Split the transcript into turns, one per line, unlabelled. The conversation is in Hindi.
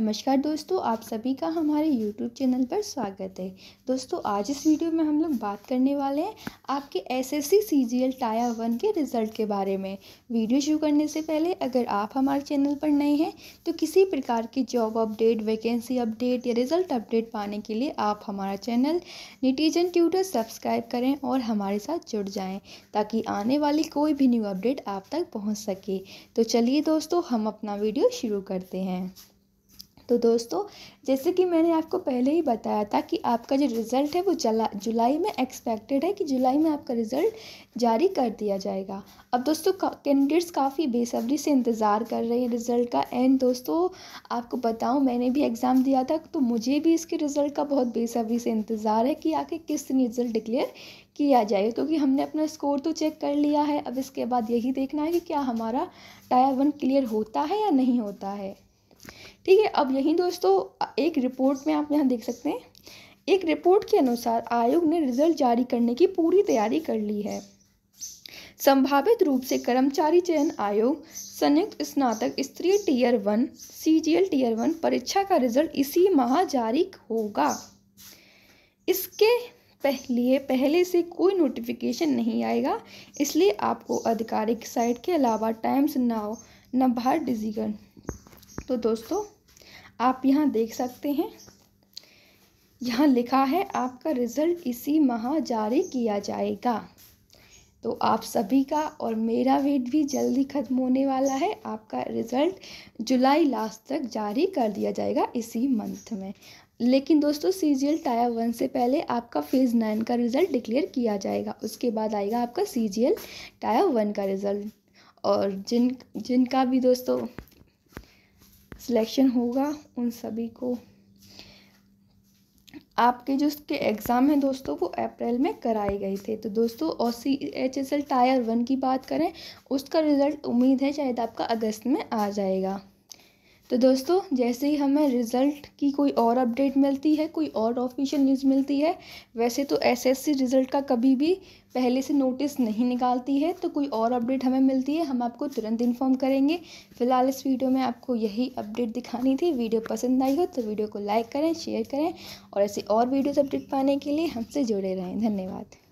नमस्कार दोस्तों आप सभी का हमारे YouTube चैनल पर स्वागत है दोस्तों आज इस वीडियो में हम लोग बात करने वाले हैं आपके S S C C G L tier one के रिज़ल्ट के बारे में वीडियो शुरू करने से पहले अगर आप हमारे चैनल पर नए हैं तो किसी प्रकार की जॉब अपडेट वैकेंसी अपडेट या रिज़ल्ट अपडेट पाने के लिए आप हमारा चैनल निटीजन ट्यूटर सब्सक्राइब करें और हमारे साथ जुड़ जाएँ ताकि आने वाली कोई भी न्यू अपडेट आप तक पहुँच सके तो चलिए दोस्तों हम अपना वीडियो शुरू करते हैं तो दोस्तों जैसे कि मैंने आपको पहले ही बताया था कि आपका जो रिज़ल्ट है वो जला जुलाई में एक्सपेक्टेड है कि जुलाई में आपका रिज़ल्ट जारी कर दिया जाएगा अब दोस्तों का, कैंडिडेट्स काफ़ी बेसब्री से इंतज़ार कर रहे हैं रिज़ल्ट का एंड दोस्तों आपको बताऊँ मैंने भी एग्ज़ाम दिया था तो मुझे भी इसके रिज़ल्ट का बहुत बेसब्री से इंतज़ार है कि आखिर किस दिन रिज़ल्ट डिक्लेयर किया जाए क्योंकि हमने अपना स्कोर तो चेक कर लिया है अब इसके बाद यही देखना है कि क्या हमारा टायर वन क्लियर होता है या नहीं होता है ठीक है अब यही दोस्तों एक रिपोर्ट में आप यहाँ देख सकते हैं एक रिपोर्ट के अनुसार आयोग ने रिजल्ट जारी करने की पूरी तैयारी कर ली है संभावित रूप से कर्मचारी चयन आयोग संयुक्त स्नातक स्त्री tier one C tier one परीक्षा का रिजल्ट इसी माह जारी होगा इसके पहले पहले से कोई नोटिफिकेशन नहीं आएगा इसलिए आपको आधिकारिक साइट के अलावा टाइम्स नाव नभार डिजिगन तो दोस्तों आप यहाँ देख सकते हैं यहाँ लिखा है आपका रिज़ल्ट इसी माह जारी किया जाएगा तो आप सभी का और मेरा वेट भी जल्दी ख़त्म होने वाला है आपका रिज़ल्ट जुलाई लास्ट तक जारी कर दिया जाएगा इसी मंथ में लेकिन दोस्तों C G L tier one से पहले आपका फेज़ नाइन का रिज़ल्ट डिक्लेयर किया जाएगा उसके बाद आएगा आपका C G L tier one का रिज़ल्ट और जिन जिनका भी दोस्तों सिलेक्शन होगा उन सभी को आपके जो उसके एग्ज़ाम हैं दोस्तों वो अप्रैल में कराए गए थे तो दोस्तों और C H S L tier one की बात करें उसका रिज़ल्ट उम्मीद है शायद आपका अगस्त में आ जाएगा तो दोस्तों जैसे ही हमें रिज़ल्ट की कोई और अपडेट मिलती है कोई और ऑफिशियल न्यूज़ मिलती है वैसे तो एसएससी रिज़ल्ट का कभी भी पहले से नोटिस नहीं निकालती है तो कोई और अपडेट हमें मिलती है हम आपको तुरंत इन्फॉर्म करेंगे फिलहाल इस वीडियो में आपको यही अपडेट दिखानी थी वीडियो पसंद आई हो तो वीडियो को लाइक करें शेयर करें और ऐसे और वीडियोज़ अपडेट पाने के लिए हमसे जुड़े रहें धन्यवाद